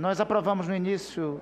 Nós aprovamos no início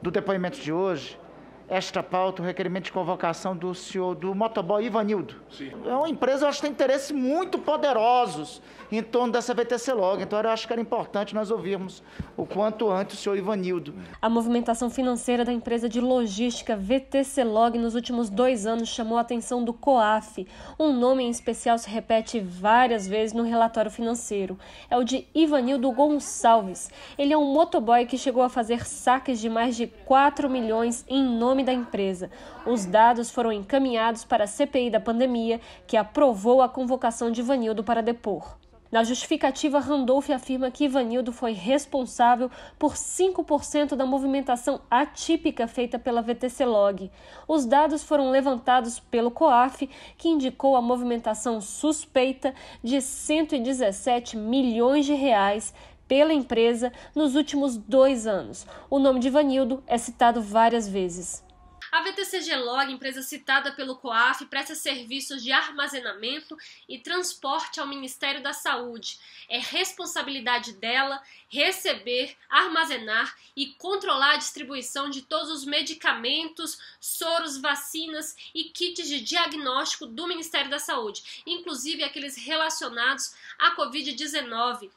do depoimento de hoje esta pauta, o requerimento de convocação do senhor, do motoboy Ivanildo. Sim. É uma empresa, eu acho que tem interesses muito poderosos em torno dessa VTC Log. Então, eu acho que era importante nós ouvirmos o quanto antes o senhor Ivanildo. A movimentação financeira da empresa de logística VTC Log nos últimos dois anos chamou a atenção do COAF. Um nome em especial se repete várias vezes no relatório financeiro. É o de Ivanildo Gonçalves. Ele é um motoboy que chegou a fazer saques de mais de 4 milhões em nome nome da empresa. Os dados foram encaminhados para a CPI da pandemia, que aprovou a convocação de Ivanildo para depor. Na justificativa, Randolph afirma que Ivanildo foi responsável por 5% da movimentação atípica feita pela VTC Log. Os dados foram levantados pelo COAF, que indicou a movimentação suspeita de 117 milhões de reais pela empresa nos últimos dois anos. O nome de Ivanildo é citado várias vezes. A VTCG Log, empresa citada pelo COAF, presta serviços de armazenamento e transporte ao Ministério da Saúde. É responsabilidade dela receber, armazenar e controlar a distribuição de todos os medicamentos, soros, vacinas e kits de diagnóstico do Ministério da Saúde, inclusive aqueles relacionados à Covid-19.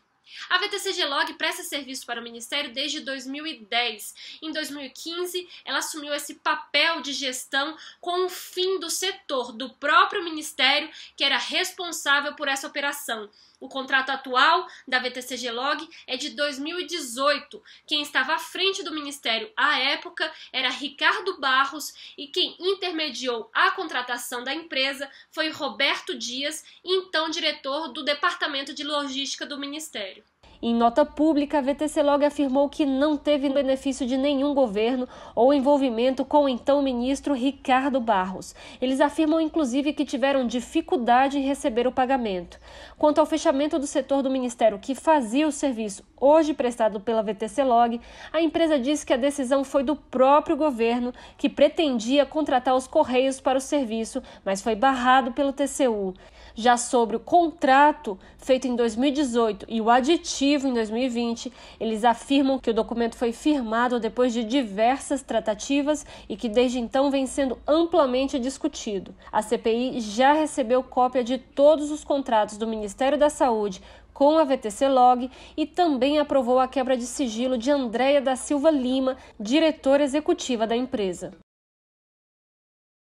A VTCG Log presta serviço para o Ministério desde 2010. Em 2015, ela assumiu esse papel de gestão com o fim do setor do próprio Ministério que era responsável por essa operação. O contrato atual da VTCG Log é de 2018. Quem estava à frente do Ministério à época era Ricardo Barros e quem intermediou a contratação da empresa foi Roberto Dias, então diretor do Departamento de Logística do Ministério. Em nota pública, a VTC Log afirmou que não teve benefício de nenhum governo ou envolvimento com o então ministro Ricardo Barros. Eles afirmam, inclusive, que tiveram dificuldade em receber o pagamento. Quanto ao fechamento do setor do ministério que fazia o serviço hoje prestado pela VTC Log, a empresa diz que a decisão foi do próprio governo, que pretendia contratar os Correios para o serviço, mas foi barrado pelo TCU. Já sobre o contrato feito em 2018 e o aditivo em 2020, eles afirmam que o documento foi firmado depois de diversas tratativas e que desde então vem sendo amplamente discutido. A CPI já recebeu cópia de todos os contratos do Ministério da Saúde com a VTC Log e também aprovou a quebra de sigilo de Andréia da Silva Lima, diretora executiva da empresa.